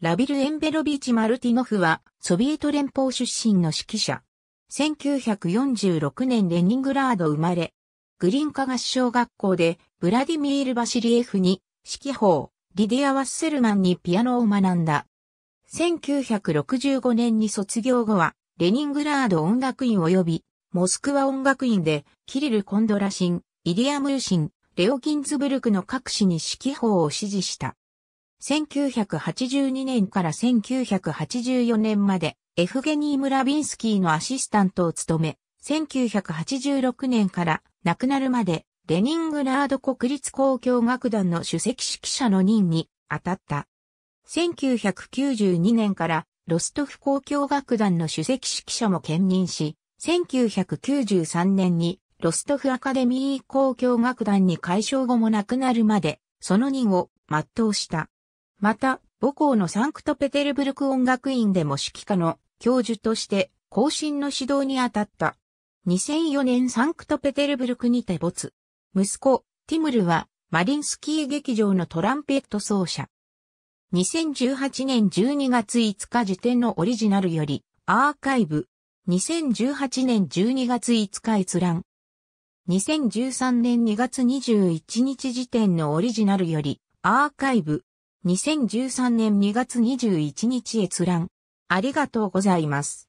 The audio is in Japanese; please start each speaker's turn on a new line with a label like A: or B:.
A: ラビル・エンベロビーチ・マルティノフは、ソビエト連邦出身の指揮者。1946年レニングラード生まれ、グリンカ合唱学校で、ブラディミール・バシリエフに、指揮法、リディア・ワッセルマンにピアノを学んだ。1965年に卒業後は、レニングラード音楽院及び、モスクワ音楽院で、キリル・コンドラシン、イリア・ムーシン、レオ・ギンズブルクの各紙に指揮法を指示した。1982年から1984年まで、エフゲニー・ムラビンスキーのアシスタントを務め、1986年から亡くなるまで、レニングラード国立交響楽団の首席指揮者の任に当たった。1992年からロストフ交響楽団の首席指揮者も兼任し、1993年にロストフアカデミー交響楽団に解消後も亡くなるまで、その任を全うした。また、母校のサンクトペテルブルク音楽院でも指揮科の教授として後進の指導に当たった。2004年サンクトペテルブルクにて没。息子、ティムルはマリンスキー劇場のトランペット奏者。2018年12月5日時点のオリジナルよりアーカイブ。2018年12月5日閲覧。2013年2月21日時点のオリジナルよりアーカイブ。2013年2月21日閲覧。ありがとうございます。